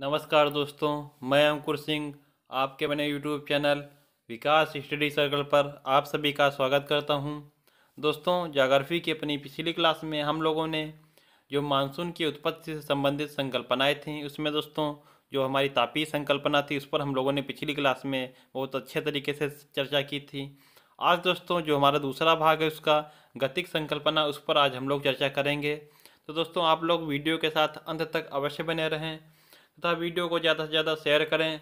नमस्कार दोस्तों मैं अंकुर सिंह आपके बने YouTube channel Vikas study circle पर आप सभी का स्वागत करता हूं दोस्तों जागरफी की अपनी पिछली क्लास में हम लोगों ने जो मानसून की उत्पत्ति से संबंधित संकल्पनाएं थीं उसमें दोस्तों जो हमारी तापीय संकल्पना थी उस पर हम लोगों ने पिछली क्लास में बहुत अच्छे तरीके से चर्चा की थी आज दोस्तों जो हमारा दूसरा भाग है उसका गतिक संकल्पना उस पर आज हम लोग चर्चा करेंगे तो दोस्तों आप लोग वीडियो के साथ अंत तक अवश्य बने रहें तथा वीडियो को ज़्यादा से ज़्यादा शेयर करें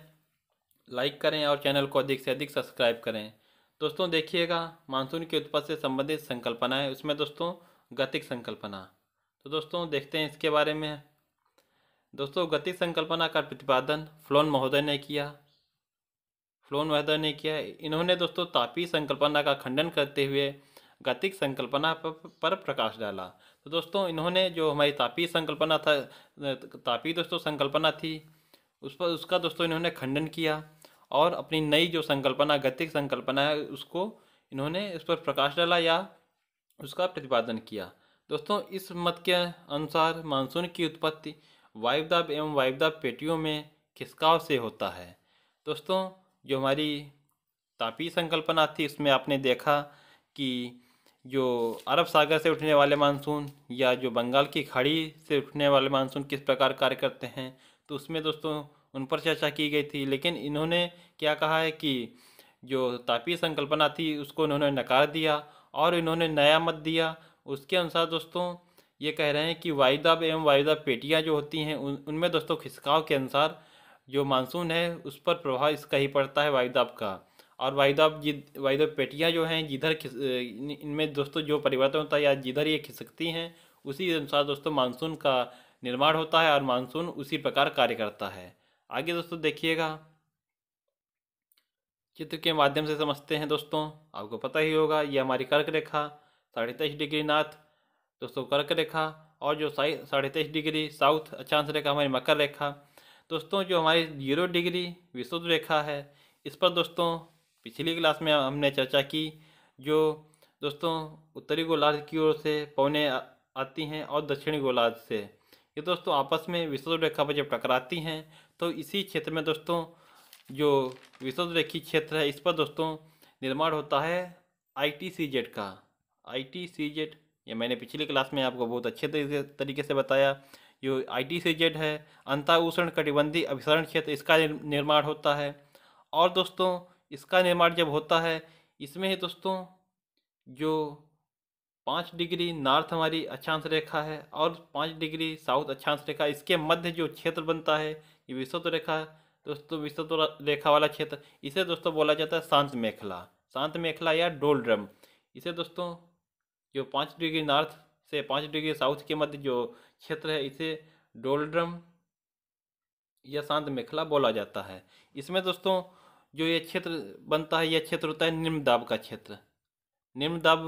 लाइक करें और चैनल को अधिक से अधिक सब्सक्राइब करें दोस्तों देखिएगा मानसून की उत्पत्ति से संबंधित संकल्पनाएँ उसमें दोस्तों गतिक संकल्पना तो दोस्तों देखते हैं इसके बारे में दोस्तों गतिक संकल्पना का प्रतिपादन फ्लोन महोदय ने किया फ्लोन महोदय ने किया इन्होंने दोस्तों तापी संकल्पना का खंडन करते हुए गतिक संकल्पना पर प्रकाश डाला तो दोस्तों इन्होंने जो हमारी तापी संकल्पना था तापी दोस्तों संकल्पना थी उस पर उसका दोस्तों इन्होंने खंडन किया और अपनी नई जो संकल्पना गतिक संकल्पना है उसको इन्होंने उस पर प्रकाश डाला या उसका प्रतिपादन किया दोस्तों इस मत के अनुसार मानसून की उत्पत्ति वायुदाब एवं वायुदाब पेटियों में खिसकाव से होता है दोस्तों जो हमारी तापी संकल्पना थी उसमें आपने देखा कि जो अरब सागर से उठने वाले मानसून या जो बंगाल की खाड़ी से उठने वाले मानसून किस प्रकार कार्य करते हैं तो उसमें दोस्तों उन पर चर्चा की गई थी लेकिन इन्होंने क्या कहा है कि जो तापीय संकल्पना थी उसको इन्होंने नकार दिया और इन्होंने नया मत दिया उसके अनुसार दोस्तों ये कह रहे हैं कि वायुदाब एवं वायुदाब पेटियाँ जो होती हैं उनमें दोस्तों खिसकाव के अनुसार जो मानसून है उस पर प्रभाव इसका ही पड़ता है वायुदाब का और वायदा वाहिद तो तो पेटियाँ जो हैं जिधर इनमें दोस्तों जो परिवर्तन तो होता है या जिधर ये खिसकती हैं उसी अनुसार दोस्तों मानसून का निर्माण होता है और मानसून उसी प्रकार कार्य करता है आगे दोस्तों देखिएगा चित्र के माध्यम से समझते हैं दोस्तों आपको पता ही होगा ये हमारी कर्क रेखा साढ़े तेईस डिग्री नॉर्थ दोस्तों कर्क रेखा और जो साई साढ़े तेईस डिग्री साउथ अक्षांश रेखा हमारी मकर रेखा दोस्तों जो हमारी जीरो डिग्री विशुद्ध रेखा है इस पर दोस्तों पिछली क्लास में हमने चर्चा की जो दोस्तों उत्तरी गोलार्ध की ओर से पवने आती हैं और दक्षिणी गोलार्ध से ये दोस्तों आपस में विशुद्ध रेखा पर जब टकराती हैं तो इसी क्षेत्र में दोस्तों जो विशुद्ध रेखी क्षेत्र है इस पर दोस्तों निर्माण होता है आई टी सी जेड का आई टी सी जेड ये मैंने पिछली क्लास में आपको बहुत अच्छे तरीके से बताया जो आई टी सी जेड है अंता उष्ण कटिबंधी अभिसरण क्षेत्र इसका निर्माण होता है और दोस्तों इसका निर्माण जब होता है इसमें है दोस्तों जो पाँच डिग्री नॉर्थ हमारी अक्षांश रेखा है और पाँच डिग्री साउथ अक्षांश रेखा इसके मध्य जो क्षेत्र बनता है ये विस्तृत रेखा दोस्तों विस्तृत रेखा वाला क्षेत्र इसे दोस्तों बोला जाता है शांत मेखला शांत मेखला या डोलड्रम इसे दोस्तों जो पाँच डिग्री नॉर्थ से पाँच डिग्री साउथ के मध्य जो क्षेत्र है इसे डोलड्रम या शांत मेखला बोला जाता है इसमें दोस्तों जो ये क्षेत्र बनता है यह क्षेत्र होता है निम्न दाब का क्षेत्र निम्न दाब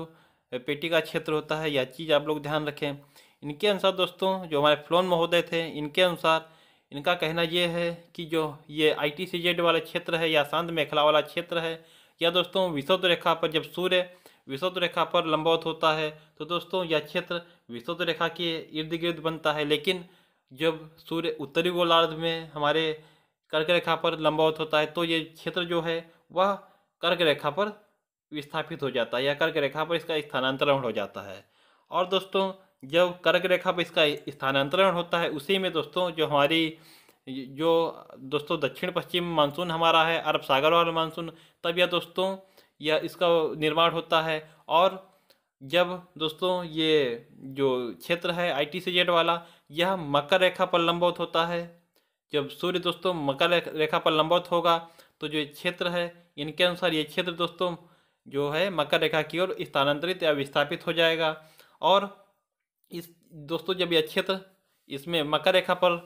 पेटी का क्षेत्र होता है यह चीज़ आप लोग ध्यान रखें इनके अनुसार दोस्तों जो हमारे फ्लोन महोदय थे इनके अनुसार इनका कहना यह है कि जो ये आई टी सी जेड वाला क्षेत्र है या शांत मेखला वाला क्षेत्र है या दोस्तों विशुद्ध रेखा पर जब सूर्य विशुद्ध रेखा पर लंबवत होता है तो दोस्तों यह क्षेत्र विशुद्ध रेखा के इर्द गिर्द बनता है लेकिन जब सूर्य उत्तरी गोलार्ध में हमारे कर्क रेखा पर लंबवत होता है तो ये क्षेत्र जो है वह कर्क रेखा पर विस्थापित हो जाता है या कर्क रेखा पर इसका स्थानांतरण हो जाता है और दोस्तों जब कर्क रेखा पर इसका स्थानांतरण होता है उसी में दोस्तों जो हमारी जो दोस्तों दक्षिण पश्चिम मानसून हमारा है अरब सागर वाला मानसून तब यह दोस्तों यह इसका निर्माण होता है और जब दोस्तों ये जो क्षेत्र है आई टी सी जेड वाला यह मकर रेखा पर लंबवत होता है जब सूर्य दोस्तों मकर रेखा पर लंबवत होगा तो जो क्षेत्र है इनके अनुसार ये क्षेत्र दोस्तों जो है मकर रेखा की ओर स्थानांतरित या विस्थापित हो जाएगा और इस दोस्तों जब यह क्षेत्र इसमें मकर रेखा पर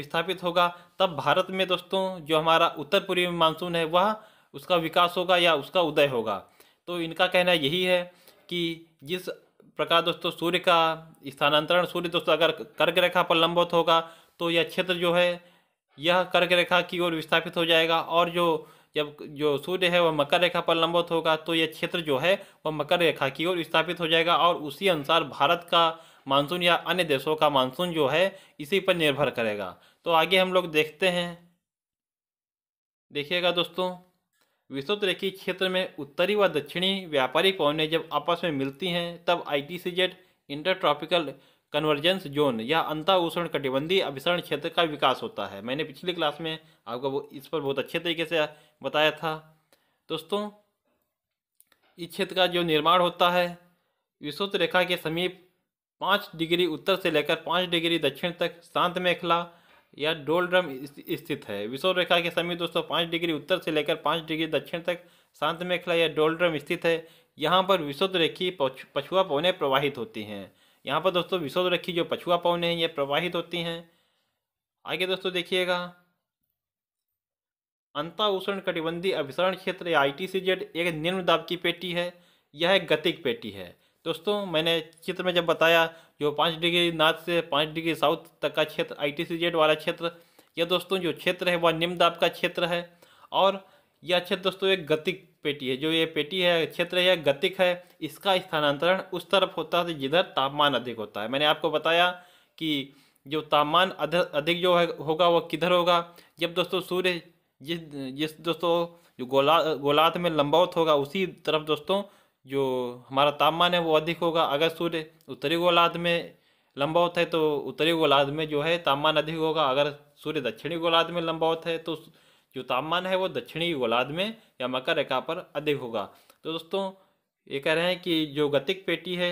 विस्थापित होगा तब भारत में दोस्तों जो हमारा उत्तर पूर्वी मानसून है वह उसका विकास होगा या उसका उदय होगा तो इनका कहना यही है कि जिस प्रकार दोस्तों सूर्य का स्थानांतरण सूर्य दोस्तों अगर कर्क रेखा पर लंबवत होगा तो यह क्षेत्र जो है यह कर्क रेखा की ओर विस्थापित हो जाएगा और जो जब जो सूर्य है वह मकर रेखा पर लंबवत होगा तो यह क्षेत्र जो है वह मकर रेखा की ओर विस्थापित हो जाएगा और उसी अनुसार भारत का मानसून या अन्य देशों का मानसून जो है इसी पर निर्भर करेगा तो आगे हम लोग देखते हैं देखिएगा दोस्तों विस्तृत रेखी क्षेत्र में उत्तरी व दक्षिणी व्यापारिक पवने जब आपस में मिलती हैं तब I T C Z intertropical convergence zone या उषण कटिबंधी अभिसरण क्षेत्र का विकास होता है मैंने पिछली क्लास में आपको इस पर बहुत अच्छे तरीके से बताया था दोस्तों इस क्षेत्र का जो निर्माण होता है विशुद्ध रेखा के समीप पाँच डिग्री उत्तर से लेकर पाँच डिग्री दक्षिण तक शांत मेखला या डोलड्रम स्थित है विशुद्ध रेखा के समीप दोस्तों पाँच डिग्री उत्तर से लेकर पाँच डिग्री दक्षिण तक शांत मेखला या डोलड्रम स्थित है यहाँ पर विशुद्ध रेखी पछुआ पौने प्रवाहित होती हैं यहाँ पर दोस्तों विशोध रखी जो पछुआ पवन है ये प्रवाहित होती हैं आगे दोस्तों देखिएगा अंता उष्ण कटिबंधी अभिसरण क्षेत्र या आई टी सी जेड एक निम्न दाब की पेटी है यह एक गतिक पेटी है दोस्तों मैंने चित्र में जब बताया जो पाँच डिग्री नॉर्थ से पाँच डिग्री साउथ तक का क्षेत्र आई टी सी जेड वाला क्षेत्र यह दोस्तों जो क्षेत्र है वह निम्न दाब का क्षेत्र है और यह क्षेत्र दोस्तों एक गतिक पेटी है जो ये पेटी है क्षेत्र है गतिक है इसका स्थानांतरण उस तरफ होता है जिधर तापमान अधिक होता है मैंने आपको बताया कि जो तापमान अधिक जो है होगा वह किधर होगा जब दोस्तों सूर्य जिस जिस दोस्तों जो गोला गोलात में लंबावत होगा उसी तरफ दोस्तों जो हमारा तापमान है वो अधिक होगा अगर सूर्य उत्तरी गोलार्ध में लंबावत है तो उत्तरी गोलार्ध में जो है तापमान अधिक होगा अगर सूर्य दक्षिणी गोलार्ध में लंबावत है तो जो तापमान है वो दक्षिणी गोलाद में या मकर रेखा पर अधिक होगा तो दोस्तों ये कह रहे हैं कि जो गतिक पेटी है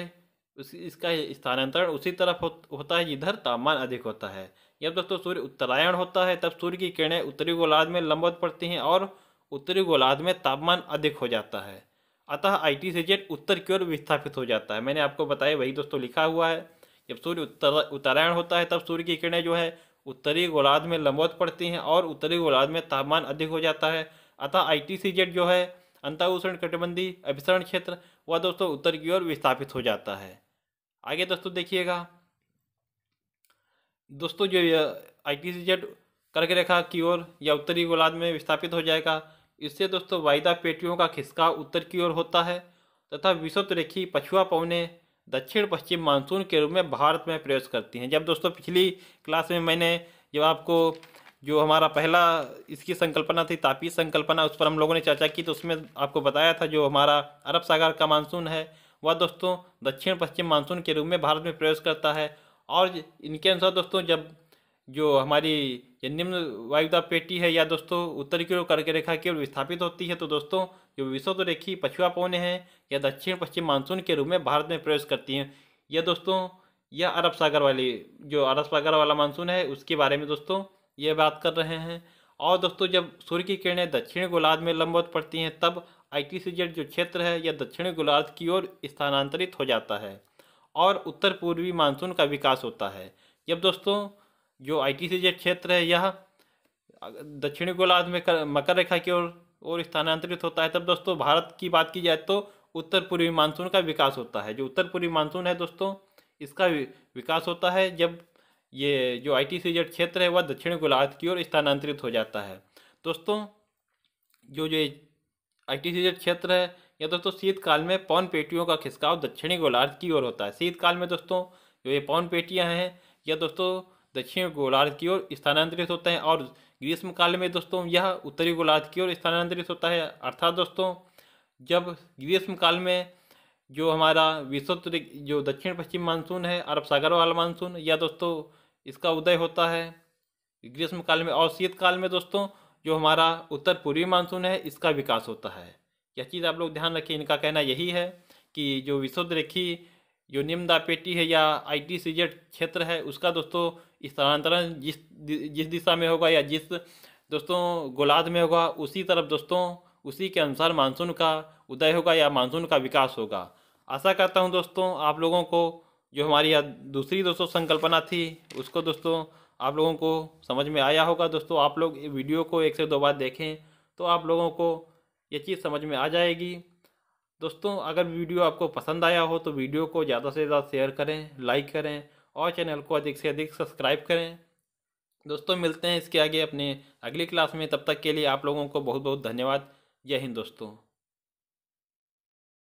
उस इसका स्थानांतरण उसी तरफ हो, होता है जिधर तापमान अधिक होता है जब दोस्तों सूर्य उत्तरायण होता है तब सूर्य की किरणें उत्तरी गोलाद में लंबवत पड़ती हैं और उत्तरी गोलाद में तापमान अधिक हो जाता है अतः आई टी सीजेट उत्तर की ओर विस्थापित हो जाता है मैंने आपको बताया वही दोस्तों लिखा हुआ है जब सूर्य उत्तर उत्तरायण होता है तब सूर्य की किरणें जो है उत्तरी गोलार्ध में लंबवत पड़ती हैं और उत्तरी गोलार्ध में तापमान अधिक हो जाता है अतः आई जो है अंताउष्ण कटिबंधी अभिसरण क्षेत्र वह दोस्तों उत्तर की ओर विस्थापित हो जाता है आगे दोस्तों देखिएगा दोस्तों जो आई टी सी जेड कर्क रेखा की ओर या उत्तरी गोलार्ध में विस्थापित हो जाएगा इससे दोस्तों वायदा पेटियों का खिसका उत्तर की ओर होता है तथा विषुत रेखी पछुआ पौने दक्षिण पश्चिम मानसून के रूप में भारत में प्रवेश करती हैं जब दोस्तों पिछली क्लास में मैंने जब आपको जो हमारा पहला इसकी संकल्पना थी तापी संकल्पना उस पर हम लोगों ने चर्चा की तो उसमें आपको बताया था जो हमारा अरब सागर का मानसून है वह दोस्तों दक्षिण पश्चिम मानसून के रूप में भारत में प्रवेश करता है और इनके अनुसार दोस्तों जब जो हमारी निम्न वायुदाब पेटी है या दोस्तों उत्तर की ओर करके रेखा की ओर विस्थापित होती है तो दोस्तों जो विश्व रेखी पछुआ पवन है या दक्षिण पश्चिम मानसून के रूप में भारत में प्रवेश करती हैं यह दोस्तों यह अरब सागर वाली जो अरब सागर वाला मानसून है उसके बारे में दोस्तों ये बात कर रहे हैं और दोस्तों जब सूर्य की किरणें दक्षिण गोलार्ध में लंबवत पड़ती हैं तब आई टी सी जेड जो क्षेत्र है यह दक्षिण गोलार्ध की ओर स्थानांतरित हो जाता है और उत्तर पूर्वी मानसून का विकास होता है जब दोस्तों जो आई से क्षेत्र है यह दक्षिणी गोलार्ध में कर, मकर रेखा की ओर और स्थानांतरित होता है तब दोस्तों भारत की बात की जाए तो उत्तर पूर्वी मानसून का विकास होता है जो उत्तर पूर्वी मानसून है दोस्तों इसका विकास होता है जब ये जो आई टी क्षेत्र है वह दक्षिण गोलार्ध की ओर स्थानांतरित हो जाता है दोस्तों जो ये आई टी क्षेत्र है यह दोस्तों शीतकाल में पौन पेटियों का खिसकाव दक्षिणी गोलार्ध की ओर होता है शीतकाल में दोस्तों जो ये पौन पेटियाँ हैं यह दोस्तों दक्षिण गोलार्ध की ओर स्थानांतरित होता है और ग्रीष्मकाल में दोस्तों यह उत्तरी गोलार्ध की ओर स्थानांतरित होता है अर्थात दोस्तों जब ग्रीष्मकाल में जो हमारा विश्व जो दक्षिण पश्चिम मानसून है अरब सागर वाला मानसून या दोस्तों इसका उदय होता है ग्रीष्मकाल में और शीतकाल में दोस्तों जो हमारा उत्तर पूर्वी मानसून है इसका विकास होता है यह चीज़ आप लोग ध्यान रखें इनका कहना यही है कि जो विशुद्ध रेखी जो दापेटी है या आई टी क्षेत्र है उसका दोस्तों स्थानांतरण जिस जिस दिशा में होगा या जिस दोस्तों गोलाद में होगा उसी तरफ दोस्तों उसी के अनुसार मानसून का उदय होगा या मानसून का विकास होगा आशा करता हूँ दोस्तों आप लोगों को जो हमारी यहाँ दूसरी दोस्तों संकल्पना थी उसको दोस्तों आप लोगों को समझ में आया होगा दोस्तों आप लोग वीडियो को एक से दो बार देखें तो आप लोगों को ये चीज़ समझ में आ जाएगी दोस्तों अगर वीडियो आपको पसंद आया हो तो वीडियो को ज़्यादा से ज़्यादा शेयर करें लाइक करें और चैनल को अधिक से अधिक सब्सक्राइब करें दोस्तों मिलते हैं इसके आगे अपने अगली क्लास में तब तक के लिए आप लोगों को बहुत बहुत धन्यवाद जय हिंद दोस्तों